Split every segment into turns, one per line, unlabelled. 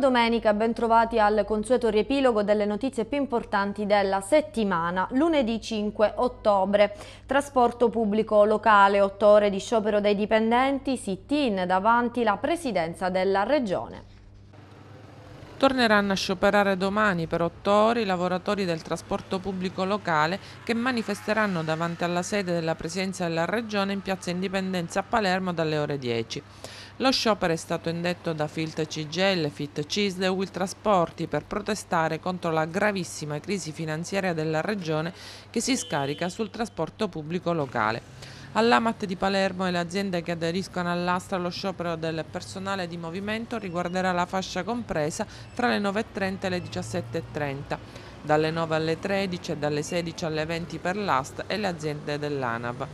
domenica, ben trovati al consueto riepilogo delle notizie più importanti della settimana. Lunedì 5 ottobre, trasporto pubblico locale, 8 ore di sciopero dei dipendenti, sit-in davanti la presidenza della regione.
Torneranno a scioperare domani per otto ore i lavoratori del trasporto pubblico locale che manifesteranno davanti alla sede della Presidenza della Regione in Piazza Indipendenza a Palermo dalle ore 10. Lo sciopero è stato indetto da Filt Cigel, Fit Cisle e Will per protestare contro la gravissima crisi finanziaria della regione che si scarica sul trasporto pubblico locale. All'Amat di Palermo e le aziende che aderiscono all'Astra lo sciopero del personale di movimento riguarderà la fascia compresa tra le 9.30 e le 17.30, dalle 9 alle 13 e dalle 16 alle 20 per l'asta e le aziende dell'ANAV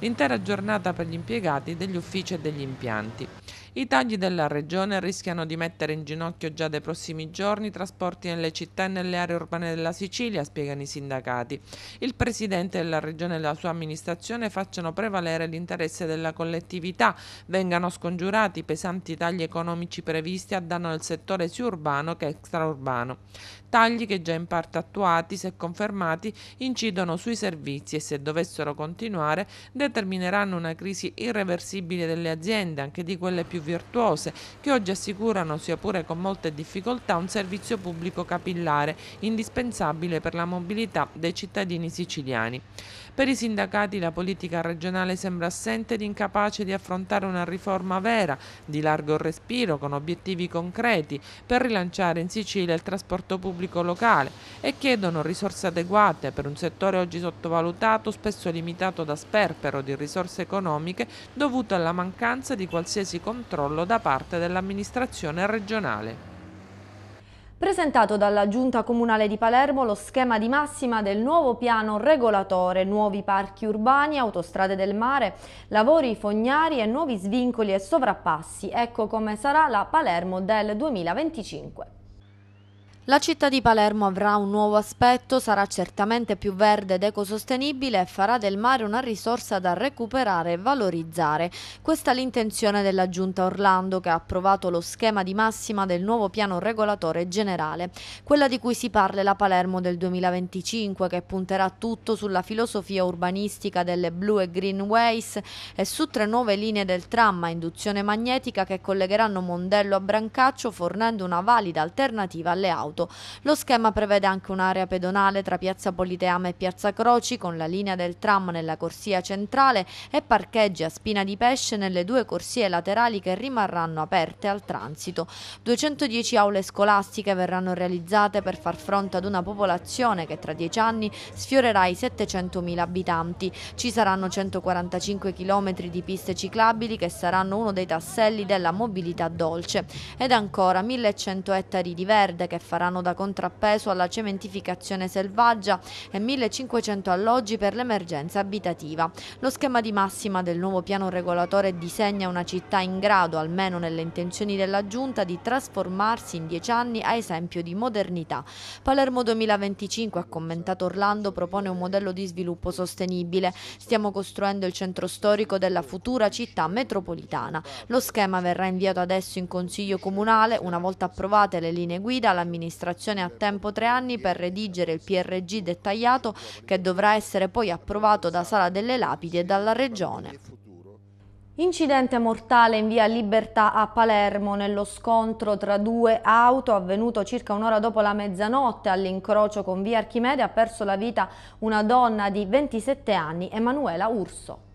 l'intera giornata per gli impiegati degli uffici e degli impianti. I tagli della Regione rischiano di mettere in ginocchio già dai prossimi giorni i trasporti nelle città e nelle aree urbane della Sicilia, spiegano i sindacati. Il Presidente della Regione e la sua amministrazione facciano prevalere l'interesse della collettività, vengano scongiurati i pesanti tagli economici previsti a danno del settore sia urbano che extraurbano tagli che già in parte attuati, se confermati, incidono sui servizi e se dovessero continuare determineranno una crisi irreversibile delle aziende, anche di quelle più virtuose, che oggi assicurano, sia pure con molte difficoltà, un servizio pubblico capillare, indispensabile per la mobilità dei cittadini siciliani. Per i sindacati la politica regionale sembra assente ed incapace di affrontare una riforma vera, di largo respiro, con obiettivi concreti, per rilanciare in Sicilia il trasporto pubblico pubblico locale e chiedono risorse adeguate per un settore oggi sottovalutato, spesso limitato da sperpero di risorse economiche dovuto alla mancanza di qualsiasi controllo da parte dell'amministrazione regionale.
Presentato dalla Giunta Comunale di Palermo lo schema di massima del nuovo piano regolatore, nuovi parchi urbani, autostrade del mare, lavori fognari e nuovi svincoli e sovrappassi. Ecco come sarà la Palermo del 2025. La città di Palermo avrà un nuovo aspetto, sarà certamente più verde ed ecosostenibile e farà del mare una risorsa da recuperare e valorizzare. Questa è l'intenzione della Giunta Orlando che ha approvato lo schema di massima del nuovo piano regolatore generale. Quella di cui si parla è la Palermo del 2025 che punterà tutto sulla filosofia urbanistica delle Blue e Green Ways e su tre nuove linee del tram a induzione magnetica che collegheranno Mondello a Brancaccio fornendo una valida alternativa alle auto Stato. Lo schema prevede anche un'area pedonale tra Piazza Politeama e Piazza Croci con la linea del tram nella corsia centrale e parcheggi a Spina di Pesce nelle due corsie laterali che rimarranno aperte al transito. 210 aule scolastiche verranno realizzate per far fronte ad una popolazione che tra dieci anni sfiorerà i 700.000 abitanti. Ci saranno 145 km di piste ciclabili che saranno uno dei tasselli della mobilità dolce ed ancora 1100 ettari di verde che faranno saranno da contrappeso alla cementificazione selvaggia e 1500 alloggi per l'emergenza abitativa. Lo schema di massima del nuovo piano regolatore disegna una città in grado, almeno nelle intenzioni della Giunta, di trasformarsi in dieci anni a esempio di modernità. Palermo 2025, ha commentato Orlando, propone un modello di sviluppo sostenibile. Stiamo costruendo il centro storico della futura città metropolitana. Lo schema verrà inviato adesso in Consiglio Comunale, una volta approvate le linee guida, l'amministrazione amministrazione a tempo tre anni per redigere il PRG dettagliato che dovrà essere poi approvato da Sala delle Lapidi e dalla Regione. Incidente mortale in via Libertà a Palermo nello scontro tra due auto avvenuto circa un'ora dopo la mezzanotte all'incrocio con via Archimede ha perso la vita una donna di 27 anni, Emanuela Urso.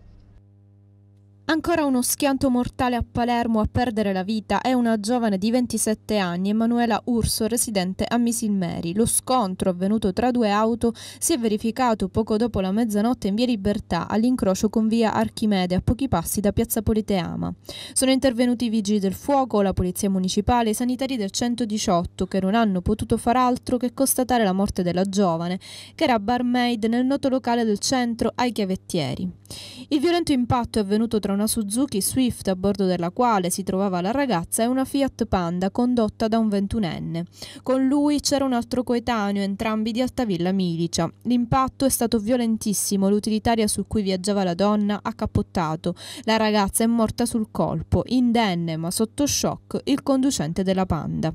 Ancora uno schianto
mortale a Palermo a perdere la vita è una giovane di 27 anni, Emanuela Urso, residente a Misilmeri. Lo scontro avvenuto tra due auto si è verificato poco dopo la mezzanotte in via Libertà all'incrocio con via Archimede a pochi passi da piazza Politeama. Sono intervenuti i vigili del fuoco, la polizia municipale e i sanitari del 118 che non hanno potuto far altro che constatare la morte della giovane, che era barmaid nel noto locale del centro ai chiavettieri. Il violento impatto è avvenuto tra una Suzuki Swift a bordo della quale si trovava la ragazza e una Fiat Panda condotta da un ventunenne. Con lui c'era un altro coetaneo, entrambi di Altavilla Milicia. L'impatto è stato violentissimo, l'utilitaria su cui viaggiava la donna ha capottato. La ragazza è morta sul colpo, indenne ma sotto shock il conducente della Panda.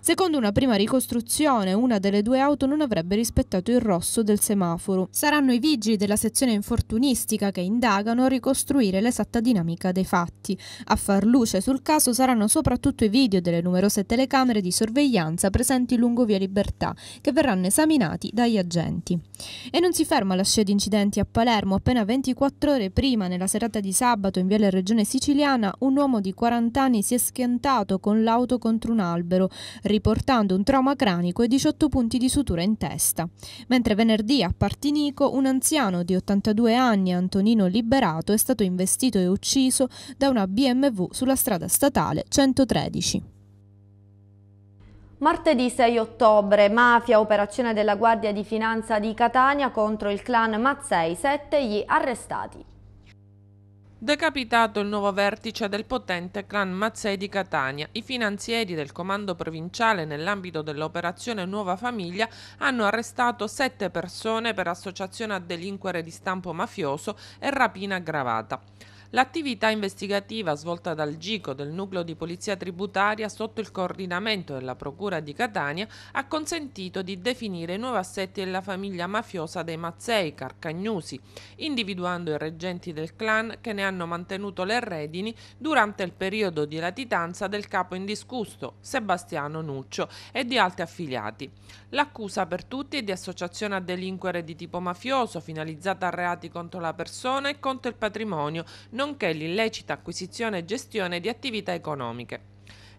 Secondo una prima ricostruzione, una delle due auto non avrebbe rispettato il rosso del semaforo. Saranno i vigili della sezione infortunistica che indagano ricostruire l'esatta dinamica dei fatti. A far luce sul caso saranno soprattutto i video delle numerose telecamere di sorveglianza presenti lungo via Libertà, che verranno esaminati dagli agenti. E non si ferma la scia di incidenti a Palermo. Appena 24 ore prima, nella serata di sabato, in Via della Regione Siciliana, un uomo di 40 anni si è schiantato con l'auto contro un albero, riportando un trauma cranico e 18 punti di sutura in testa. Mentre venerdì a Partinico, un anziano di 82 anni, Antonio Antonino Liberato è stato investito e ucciso da una BMW sulla strada statale 113.
Martedì 6 ottobre, mafia, operazione della Guardia di Finanza di Catania contro il clan Mazzei, 7 gli arrestati.
Decapitato il nuovo vertice del potente clan Mazzei di Catania, i finanzieri del comando provinciale nell'ambito dell'operazione Nuova Famiglia hanno arrestato sette persone per associazione a delinquere di stampo mafioso e rapina aggravata. L'attività investigativa svolta dal GICO del nucleo di polizia tributaria sotto il coordinamento della Procura di Catania ha consentito di definire i nuovi assetti della famiglia mafiosa dei Mazzei Carcagnusi, individuando i reggenti del clan che ne hanno mantenuto le redini durante il periodo di latitanza del capo indiscusso Sebastiano Nuccio e di altri affiliati. L'accusa per tutti è di associazione a delinquere di tipo mafioso finalizzata a reati contro la persona e contro il patrimonio, nonché l'illecita acquisizione e gestione di attività economiche.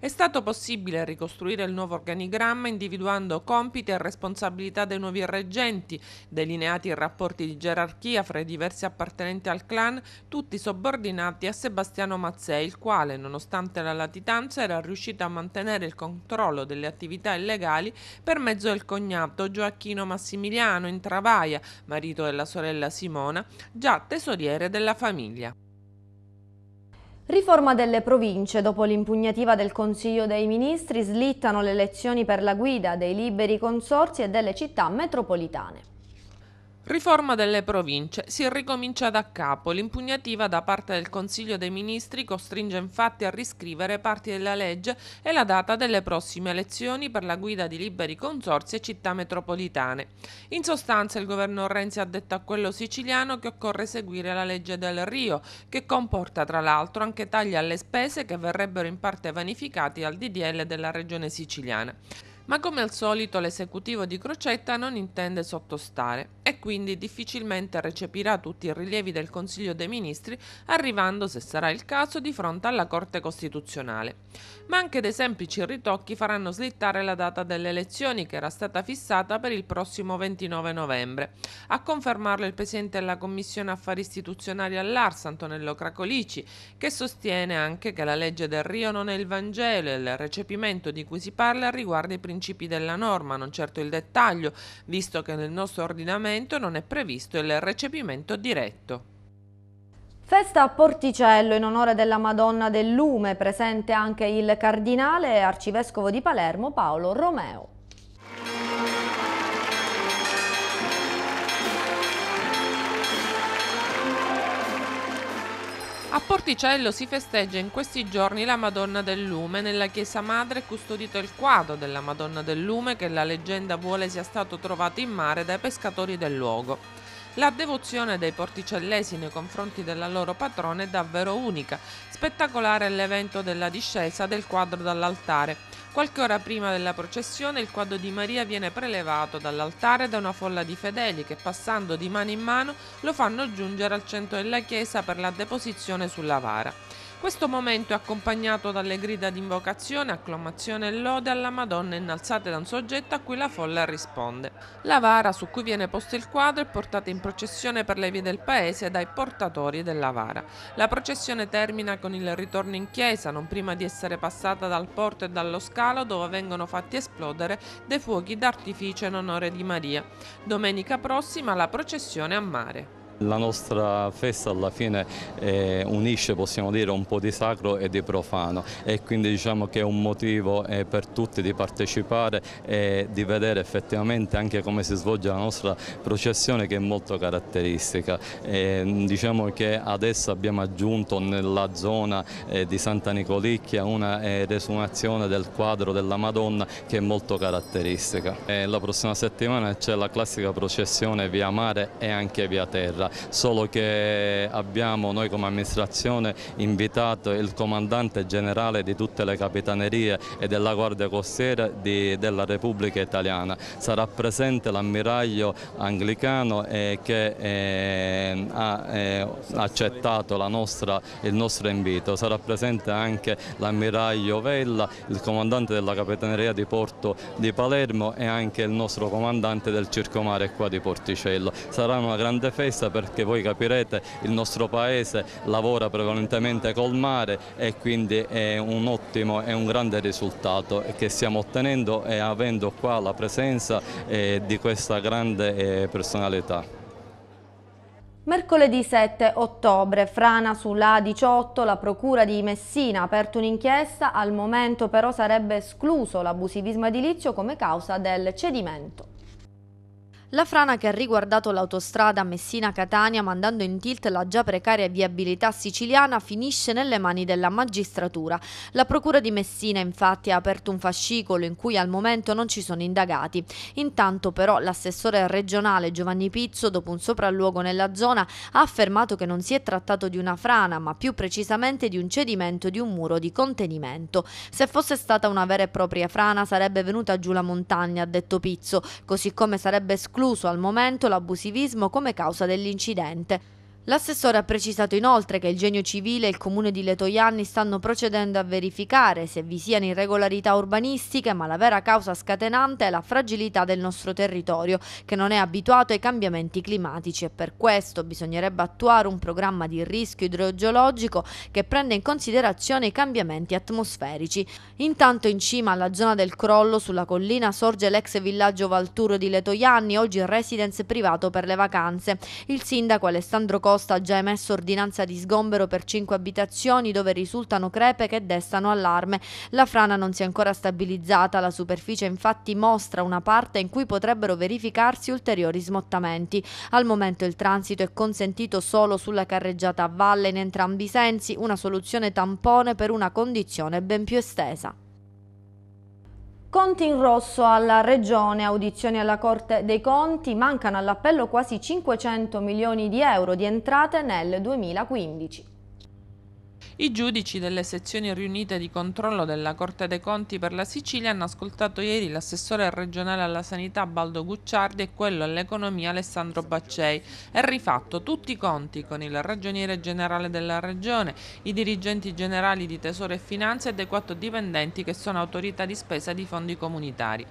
È stato possibile ricostruire il nuovo organigramma individuando compiti e responsabilità dei nuovi reggenti, delineati i rapporti di gerarchia fra i diversi appartenenti al clan, tutti subordinati a Sebastiano Mazzei, il quale, nonostante la latitanza, era riuscito a mantenere il controllo delle attività illegali per mezzo del cognato Gioacchino Massimiliano in Travaia, marito della sorella Simona, già tesoriere della famiglia.
Riforma delle province. Dopo l'impugnativa del Consiglio dei Ministri slittano le elezioni per la guida dei liberi consorsi e delle città metropolitane.
Riforma delle province. Si ricomincia da capo. L'impugnativa da parte del Consiglio dei Ministri costringe infatti a riscrivere parti della legge e la data delle prossime elezioni per la guida di liberi consorzi e città metropolitane. In sostanza il governo Renzi ha detto a quello siciliano che occorre seguire la legge del Rio, che comporta tra l'altro anche tagli alle spese che verrebbero in parte vanificati dal DDL della regione siciliana. Ma come al solito l'esecutivo di Crocetta non intende sottostare e quindi difficilmente recepirà tutti i rilievi del Consiglio dei Ministri, arrivando, se sarà il caso, di fronte alla Corte Costituzionale. Ma anche dei semplici ritocchi faranno slittare la data delle elezioni che era stata fissata per il prossimo 29 novembre. A confermarlo il Presidente della Commissione Affari Istituzionali all'Ars, Antonello Cracolici, che sostiene anche che la legge del Rio non è il Vangelo e il recepimento di cui si parla riguarda i principi principi della norma, non certo il dettaglio, visto che nel nostro ordinamento non è previsto il recepimento diretto.
Festa a Porticello in onore della Madonna del Lume, presente anche il cardinale e arcivescovo di Palermo Paolo Romeo.
A Porticello si festeggia in questi giorni la Madonna del Lume. Nella chiesa madre è custodito il quadro della Madonna del Lume che la leggenda vuole sia stato trovato in mare dai pescatori del luogo. La devozione dei porticellesi nei confronti della loro patrona è davvero unica. Spettacolare è l'evento della discesa del quadro dall'altare Qualche ora prima della processione il quadro di Maria viene prelevato dall'altare da una folla di fedeli che passando di mano in mano lo fanno giungere al centro della chiesa per la deposizione sulla vara. Questo momento è accompagnato dalle grida di invocazione, acclamazione e lode alla Madonna innalzate da un soggetto a cui la folla risponde. La vara su cui viene posto il quadro è portata in processione per le vie del paese dai portatori della vara. La processione termina con il ritorno in chiesa, non prima di essere passata dal porto e dallo scalo dove vengono fatti esplodere dei fuochi d'artificio in onore di Maria. Domenica prossima la processione a
mare. La nostra festa alla fine eh, unisce possiamo dire un po' di sacro e di profano e quindi diciamo che è un motivo eh, per tutti di partecipare e di vedere effettivamente anche come si svolge la nostra processione che è molto caratteristica. E, mm, diciamo che adesso abbiamo aggiunto nella zona eh, di Santa Nicolicchia una eh, resumazione del quadro della Madonna che è molto caratteristica. E la prossima settimana c'è la classica processione via mare e anche via terra solo che abbiamo noi come amministrazione invitato il comandante generale di tutte le capitanerie e della Guardia Costiera di, della Repubblica Italiana. Sarà presente l'ammiraglio anglicano eh, che ehm, eh, ha eh, accettato nostra, il nostro invito. Sarà presente anche l'ammiraglio Vella, il comandante della capitaneria di Porto di Palermo e anche il nostro comandante del circomare qua di Porticello. Sarà una grande festa per perché voi capirete il nostro paese lavora prevalentemente col mare e quindi è un ottimo e un grande risultato che stiamo ottenendo e avendo qua la presenza eh, di questa grande eh, personalità.
Mercoledì 7 ottobre, frana sulla 18 la Procura di Messina ha aperto un'inchiesta, al momento però sarebbe escluso l'abusivismo edilizio come causa del cedimento. La frana che ha riguardato l'autostrada Messina-Catania mandando in tilt la già precaria viabilità siciliana finisce nelle mani della magistratura. La procura di Messina infatti ha aperto un fascicolo in cui al momento non ci sono indagati. Intanto però l'assessore regionale Giovanni Pizzo dopo un sopralluogo nella zona ha affermato che non si è trattato di una frana ma più precisamente di un cedimento di un muro di contenimento. Se fosse stata una vera e propria frana sarebbe venuta giù la montagna, ha detto Pizzo, così come sarebbe esclusa escluso al momento l'abusivismo come causa dell'incidente. L'assessore ha precisato inoltre che il Genio Civile e il Comune di Letoianni stanno procedendo a verificare se vi siano irregolarità urbanistiche, ma la vera causa scatenante è la fragilità del nostro territorio, che non è abituato ai cambiamenti climatici e per questo bisognerebbe attuare un programma di rischio idrogeologico che prenda in considerazione i cambiamenti atmosferici. Intanto in cima alla zona del crollo sulla collina sorge l'ex villaggio Valturo di Letoianni, oggi residence privato per le vacanze. Il sindaco Alessandro Costa Costa ha già emesso ordinanza di sgombero per cinque abitazioni dove risultano crepe che destano allarme. La frana non si è ancora stabilizzata, la superficie infatti mostra una parte in cui potrebbero verificarsi ulteriori smottamenti. Al momento il transito è consentito solo sulla carreggiata a valle in entrambi i sensi, una soluzione tampone per una condizione ben più estesa. Conti in rosso alla Regione, audizioni alla Corte dei Conti, mancano all'appello quasi 500 milioni di euro di entrate nel 2015.
I giudici delle sezioni riunite di controllo della Corte dei Conti per la Sicilia hanno ascoltato ieri l'assessore regionale alla sanità Baldo Gucciardi e quello all'economia Alessandro Baccei e rifatto tutti i conti con il ragioniere generale della regione, i dirigenti generali di tesoro e finanze e dei quattro dipendenti che sono autorità di spesa di fondi comunitari.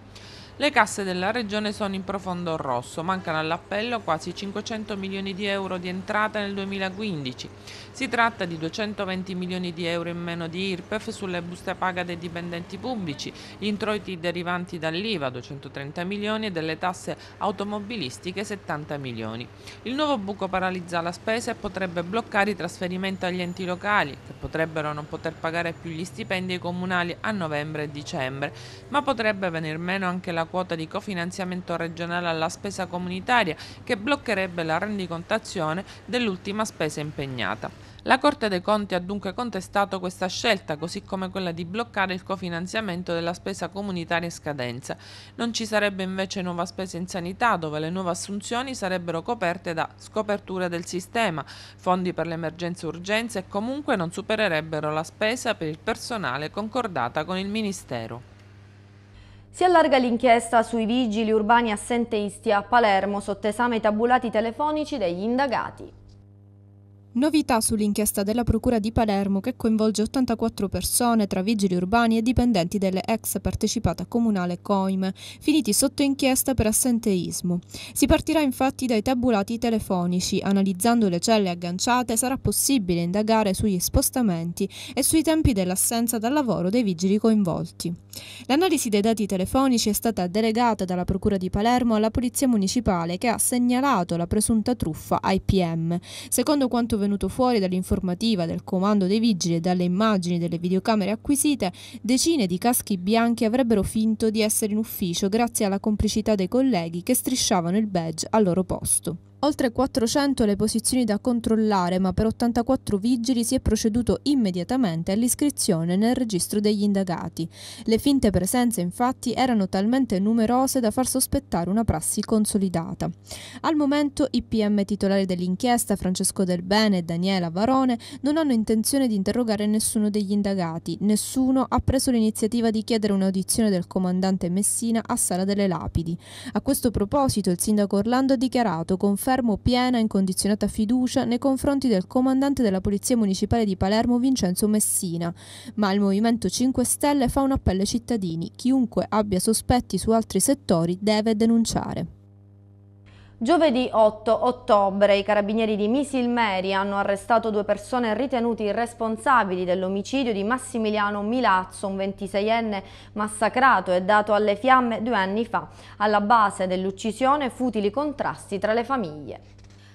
Le casse della regione sono in profondo rosso, mancano all'appello quasi 500 milioni di euro di entrata nel 2015. Si tratta di 220 milioni di euro in meno di IRPEF sulle buste paga dei dipendenti pubblici, gli introiti derivanti dall'IVA 230 milioni e delle tasse automobilistiche 70 milioni. Il nuovo buco paralizza la spesa e potrebbe bloccare i trasferimenti agli enti locali, che potrebbero non poter pagare più gli stipendi comunali a novembre e dicembre, ma potrebbe venir meno anche la quota di cofinanziamento regionale alla spesa comunitaria che bloccherebbe la rendicontazione dell'ultima spesa impegnata. La Corte dei Conti ha dunque contestato questa scelta, così come quella di bloccare il cofinanziamento della spesa comunitaria in scadenza. Non ci sarebbe invece nuova spesa in sanità, dove le nuove assunzioni sarebbero coperte da scopertura del sistema, fondi per l'emergenza urgenza e comunque non supererebbero la spesa per il personale concordata con il Ministero.
Si allarga l'inchiesta sui vigili urbani assenteisti a Palermo sotto esame i tabulati telefonici degli indagati.
Novità sull'inchiesta della Procura di Palermo che coinvolge 84 persone tra vigili urbani e dipendenti delle ex partecipata comunale COIM, finiti sotto inchiesta per assenteismo. Si partirà infatti dai tabulati telefonici, analizzando le celle agganciate sarà possibile indagare sugli spostamenti e sui tempi dell'assenza dal lavoro dei vigili coinvolti. L'analisi dei dati telefonici è stata delegata dalla Procura di Palermo alla Polizia Municipale che ha segnalato la presunta truffa ai PM. Secondo quanto venuto fuori dall'informativa del comando dei vigili e dalle immagini delle videocamere acquisite, decine di caschi bianchi avrebbero finto di essere in ufficio grazie alla complicità dei colleghi che strisciavano il badge al loro posto. Oltre 400 le posizioni da controllare, ma per 84 vigili si è proceduto immediatamente all'iscrizione nel registro degli indagati. Le finte presenze, infatti, erano talmente numerose da far sospettare una prassi consolidata. Al momento i PM titolari dell'inchiesta, Francesco Del Bene e Daniela Varone, non hanno intenzione di interrogare nessuno degli indagati. Nessuno ha preso l'iniziativa di chiedere un'audizione del comandante Messina a Sala delle Lapidi. A questo proposito, il sindaco Orlando ha dichiarato conferma confermo piena e incondizionata fiducia nei confronti del comandante della Polizia Municipale di Palermo Vincenzo Messina, ma il Movimento 5 Stelle fa un appello ai cittadini, chiunque abbia sospetti su altri settori deve denunciare.
Giovedì 8 ottobre i carabinieri di Misilmeri hanno arrestato due persone ritenuti responsabili dell'omicidio di Massimiliano Milazzo, un 26enne massacrato e dato alle fiamme due anni fa. Alla base dell'uccisione futili contrasti tra le famiglie.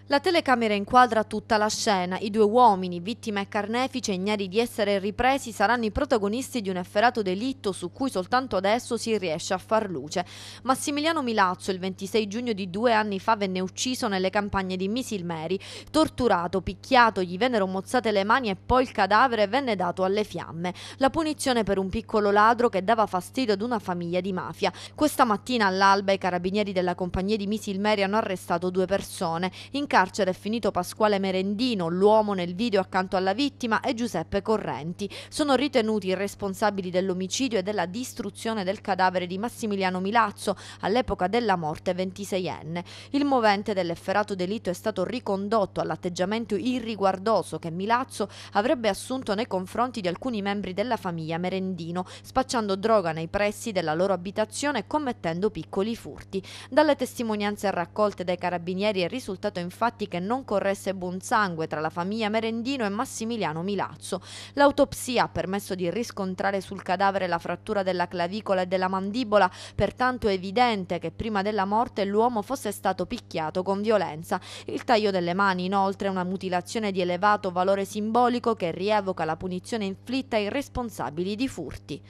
La telecamera inquadra tutta la scena. I due uomini, vittima e carnefice, ignari di essere ripresi, saranno i protagonisti di un efferato delitto su cui soltanto adesso si riesce a far luce. Massimiliano Milazzo, il 26 giugno di due anni fa, venne ucciso nelle campagne di Misilmeri. Torturato, picchiato, gli vennero mozzate le mani e poi il cadavere venne dato alle fiamme. La punizione per un piccolo ladro che dava fastidio ad una famiglia di mafia. Questa mattina all'alba i carabinieri della compagnia di Misilmeri hanno arrestato due persone. In carcere è finito Pasquale Merendino, l'uomo nel video accanto alla vittima, e Giuseppe Correnti. Sono ritenuti i responsabili dell'omicidio e della distruzione del cadavere di Massimiliano Milazzo, all'epoca della morte 26enne. Il movente dell'efferato delitto è stato ricondotto all'atteggiamento irriguardoso che Milazzo avrebbe assunto nei confronti di alcuni membri della famiglia Merendino, spacciando droga nei pressi della loro abitazione e commettendo piccoli furti. Dalle testimonianze raccolte dai carabinieri è risultato infatti infatti che non corresse buon sangue tra la famiglia Merendino e Massimiliano Milazzo. L'autopsia ha permesso di riscontrare sul cadavere la frattura della clavicola e della mandibola, pertanto è evidente che prima della morte l'uomo fosse stato picchiato con violenza. Il taglio delle mani, inoltre, è una mutilazione di elevato valore simbolico che rievoca la punizione inflitta ai responsabili di furti.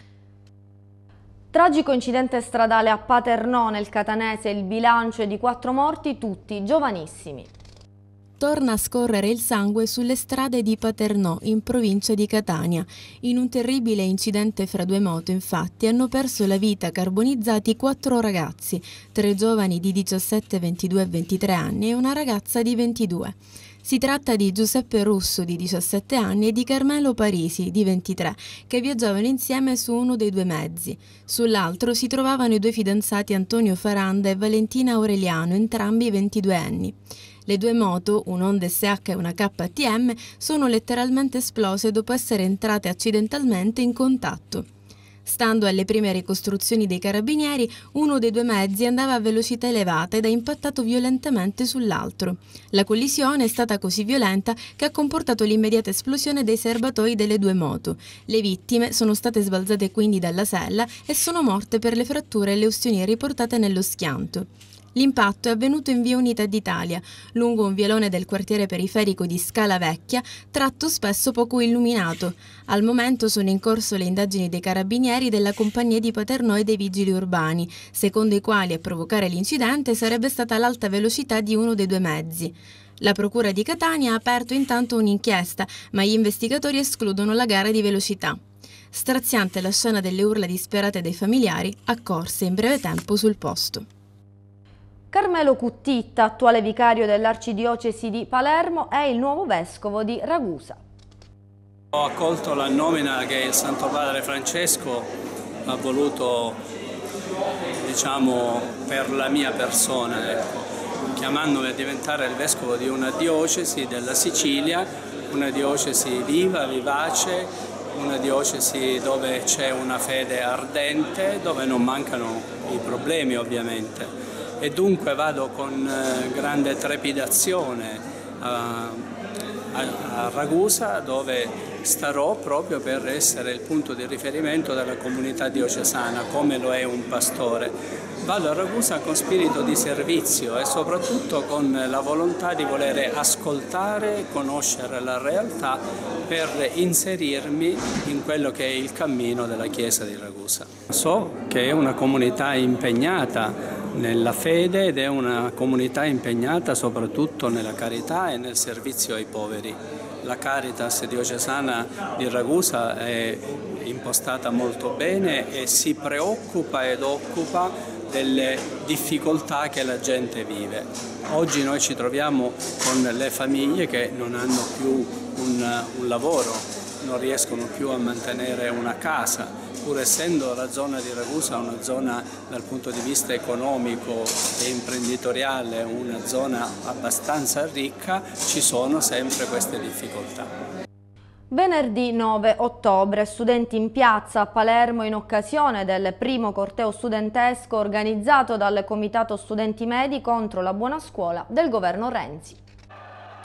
Tragico incidente stradale a Paternò nel Catanese, il bilancio è di quattro morti, tutti giovanissimi
torna a scorrere il sangue sulle strade di Paternò, in provincia di Catania. In un terribile incidente fra due moto, infatti, hanno perso la vita carbonizzati quattro ragazzi, tre giovani di 17, 22 e 23 anni e una ragazza di 22. Si tratta di Giuseppe Russo, di 17 anni, e di Carmelo Parisi, di 23, che viaggiavano insieme su uno dei due mezzi. Sull'altro si trovavano i due fidanzati Antonio Faranda e Valentina Aureliano, entrambi 22 anni. Le due moto, un'Honda SH e una KTM, sono letteralmente esplose dopo essere entrate accidentalmente in contatto. Stando alle prime ricostruzioni dei carabinieri, uno dei due mezzi andava a velocità elevata ed ha impattato violentemente sull'altro. La collisione è stata così violenta che ha comportato l'immediata esplosione dei serbatoi delle due moto. Le vittime sono state sbalzate quindi dalla sella e sono morte per le fratture e le ustioni riportate nello schianto. L'impatto è avvenuto in via Unità d'Italia, lungo un vialone del quartiere periferico di Scala Vecchia, tratto spesso poco illuminato. Al momento sono in corso le indagini dei carabinieri della compagnia di Paternò e dei vigili urbani, secondo i quali a provocare l'incidente sarebbe stata l'alta velocità di uno dei due mezzi. La Procura di Catania ha aperto intanto un'inchiesta, ma gli investigatori escludono la gara di velocità. Straziante la scena delle urla disperate dei familiari, accorse in breve tempo sul posto.
Carmelo Cuttitta, attuale vicario dell'Arcidiocesi di Palermo, è il nuovo vescovo di Ragusa.
Ho accolto la nomina che il Santo Padre Francesco ha voluto, diciamo, per la mia persona, ecco, chiamandomi a diventare il vescovo di una diocesi della Sicilia, una diocesi viva, vivace, una diocesi dove c'è una fede ardente, dove non mancano i problemi ovviamente e dunque vado con eh, grande trepidazione a, a, a Ragusa dove starò proprio per essere il punto di riferimento della comunità diocesana come lo è un pastore vado a Ragusa con spirito di servizio e soprattutto con la volontà di volere ascoltare, conoscere la realtà per inserirmi in quello che è il cammino della Chiesa di Ragusa. So che è una comunità impegnata nella fede ed è una comunità impegnata soprattutto nella carità e nel servizio ai poveri. La Caritas diocesana di Ragusa è impostata molto bene e si preoccupa ed occupa delle difficoltà che la gente vive. Oggi noi ci troviamo con le famiglie che non hanno più un, un lavoro, non riescono più a mantenere una casa pur essendo la zona di Ragusa una zona dal punto di vista economico e imprenditoriale, una zona abbastanza ricca, ci sono sempre queste difficoltà.
Venerdì 9 ottobre, studenti in piazza a Palermo in occasione del primo corteo studentesco organizzato dal Comitato Studenti Medi contro la buona scuola del governo Renzi.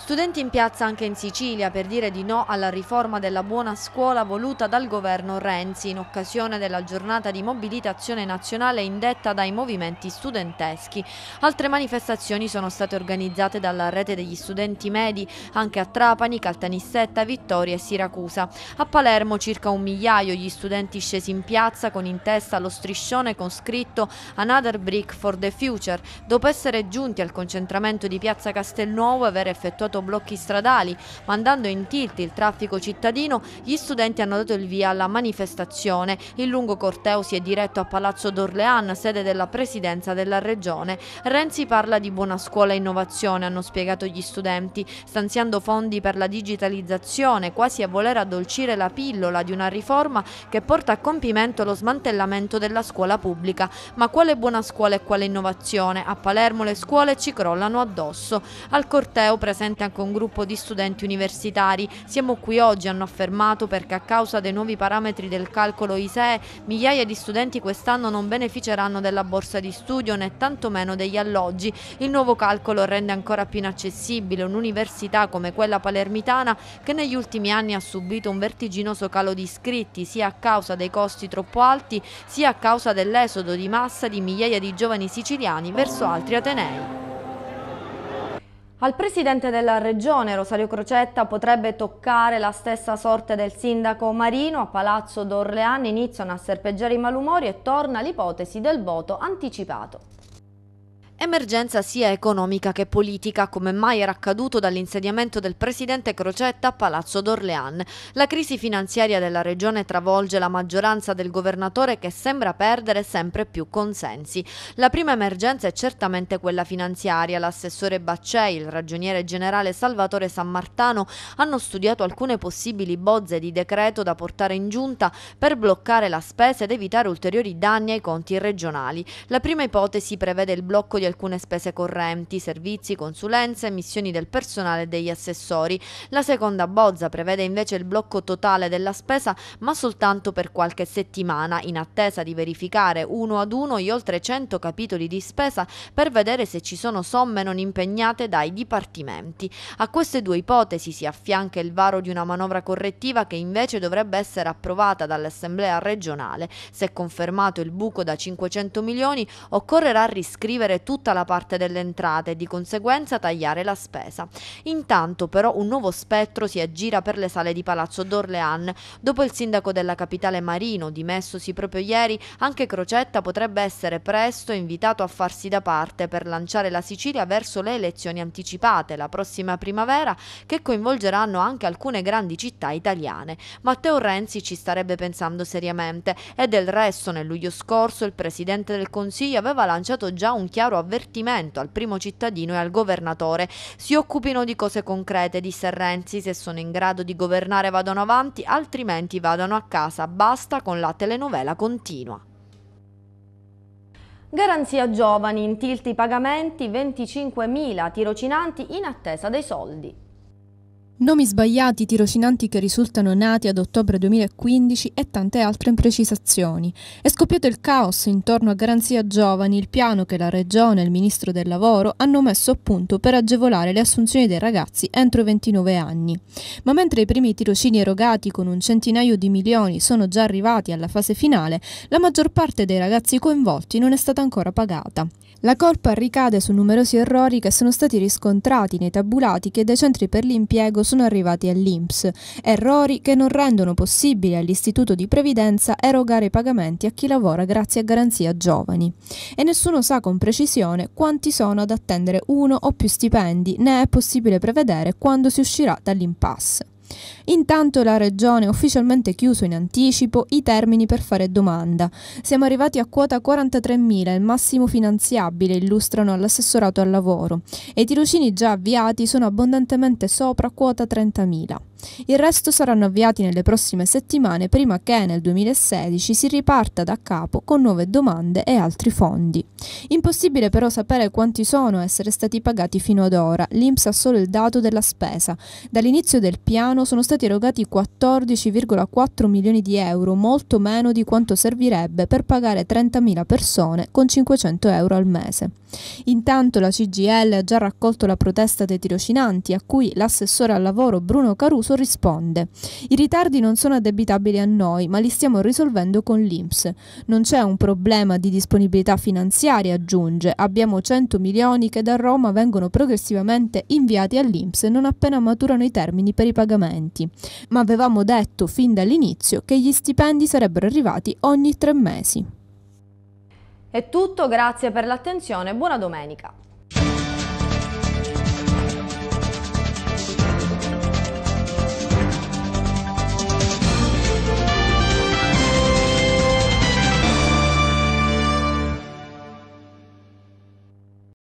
Studenti in piazza anche in Sicilia per dire di no alla riforma della buona scuola voluta dal governo Renzi in occasione della giornata di mobilitazione nazionale indetta dai movimenti studenteschi. Altre manifestazioni sono state organizzate dalla rete degli studenti medi anche a Trapani, Caltanissetta, Vittoria e Siracusa. A Palermo circa un migliaio gli studenti scesi in piazza con in testa lo striscione con scritto Another Brick for the Future dopo essere giunti al concentramento di piazza Castelnuovo e aver effettuato blocchi stradali, mandando in tilt il traffico cittadino, gli studenti hanno dato il via alla manifestazione. Il lungo corteo si è diretto a Palazzo d'Orlean, sede della presidenza della regione. Renzi parla di buona scuola e innovazione, hanno spiegato gli studenti, stanziando fondi per la digitalizzazione, quasi a voler addolcire la pillola di una riforma che porta a compimento lo smantellamento della scuola pubblica. Ma quale buona scuola e quale innovazione? A Palermo le scuole ci crollano addosso. Al corteo presente presente anche un gruppo di studenti universitari. Siamo qui oggi, hanno affermato, perché a causa dei nuovi parametri del calcolo ISEE migliaia di studenti quest'anno non beneficeranno della borsa di studio né tantomeno degli alloggi. Il nuovo calcolo rende ancora più inaccessibile un'università come quella palermitana che negli ultimi anni ha subito un vertiginoso calo di iscritti sia a causa dei costi troppo alti sia a causa dell'esodo di massa di migliaia di giovani siciliani verso altri atenei. Al presidente della regione Rosario Crocetta potrebbe toccare la stessa sorte del sindaco Marino. A Palazzo d'Orleani iniziano a serpeggiare i malumori e torna l'ipotesi del voto anticipato. Emergenza sia economica che politica, come mai era accaduto dall'insediamento del presidente Crocetta a Palazzo d'Orlean. La crisi finanziaria della regione travolge la maggioranza del governatore che sembra perdere sempre più consensi. La prima emergenza è certamente quella finanziaria. L'assessore Baccei, il ragioniere generale Salvatore San Martano hanno studiato alcune possibili bozze di decreto da portare in giunta per bloccare la spesa ed evitare ulteriori danni ai conti regionali. La prima ipotesi prevede il blocco di alcune spese correnti, servizi, consulenze, missioni del personale e degli assessori. La seconda bozza prevede invece il blocco totale della spesa, ma soltanto per qualche settimana, in attesa di verificare uno ad uno gli oltre 100 capitoli di spesa per vedere se ci sono somme non impegnate dai dipartimenti. A queste due ipotesi si affianca il varo di una manovra correttiva che invece dovrebbe essere approvata dall'Assemblea regionale. Se confermato il buco da 500 milioni, occorrerà riscrivere tutto tutta la parte delle entrate e di conseguenza tagliare la spesa. Intanto però un nuovo spettro si aggira per le sale di Palazzo d'Orléans. Dopo il sindaco della capitale Marino, dimessosi proprio ieri, anche Crocetta potrebbe essere presto invitato a farsi da parte per lanciare la Sicilia verso le elezioni anticipate la prossima primavera che coinvolgeranno anche alcune grandi città italiane. Matteo Renzi ci starebbe pensando seriamente e del resto nel luglio scorso il presidente del Consiglio aveva lanciato già un chiaro avviso avvertimento al primo cittadino e al governatore. Si occupino di cose concrete, disse Renzi, se sono in grado di governare vadano avanti, altrimenti vadano a casa, basta con la telenovela continua. Garanzia giovani, in tilt i pagamenti, 25.000 tirocinanti in attesa dei soldi.
Nomi sbagliati, tirocinanti che risultano nati ad ottobre 2015 e tante altre imprecisazioni. È scoppiato il caos intorno a Garanzia Giovani, il piano che la Regione e il Ministro del Lavoro hanno messo a punto per agevolare le assunzioni dei ragazzi entro i 29 anni. Ma mentre i primi tirocini erogati con un centinaio di milioni sono già arrivati alla fase finale, la maggior parte dei ragazzi coinvolti non è stata ancora pagata. La colpa ricade su numerosi errori che sono stati riscontrati nei tabulati che dai centri per l'impiego sono arrivati all'INPS, errori che non rendono possibile all'Istituto di Previdenza erogare i pagamenti a chi lavora grazie a garanzia giovani. E nessuno sa con precisione quanti sono ad attendere uno o più stipendi, né è possibile prevedere quando si uscirà dall'impasse. Intanto la Regione ha ufficialmente chiuso in anticipo i termini per fare domanda. Siamo arrivati a quota 43.000, il massimo finanziabile, illustrano all'assessorato al lavoro, e i tirocini già avviati sono abbondantemente sopra quota 30.000. Il resto saranno avviati nelle prossime settimane prima che nel 2016 si riparta da capo con nuove domande e altri fondi. Impossibile però sapere quanti sono essere stati pagati fino ad ora, l'Inps ha solo il dato della spesa. Dall'inizio del piano italiano sono stati erogati 14,4 milioni di euro, molto meno di quanto servirebbe per pagare 30.000 persone con 500 euro al mese. Intanto la CGL ha già raccolto la protesta dei tirocinanti, a cui l'assessore al lavoro Bruno Caruso risponde: I ritardi non sono addebitabili a noi, ma li stiamo risolvendo con l'INPS. Non c'è un problema di disponibilità finanziaria, aggiunge. Abbiamo 100 milioni che da Roma vengono progressivamente inviati all'INPS non appena maturano i termini per i pagamenti componenti, ma avevamo detto fin dall'inizio che gli stipendi sarebbero arrivati ogni tre mesi.
È tutto, grazie per l'attenzione e buona domenica!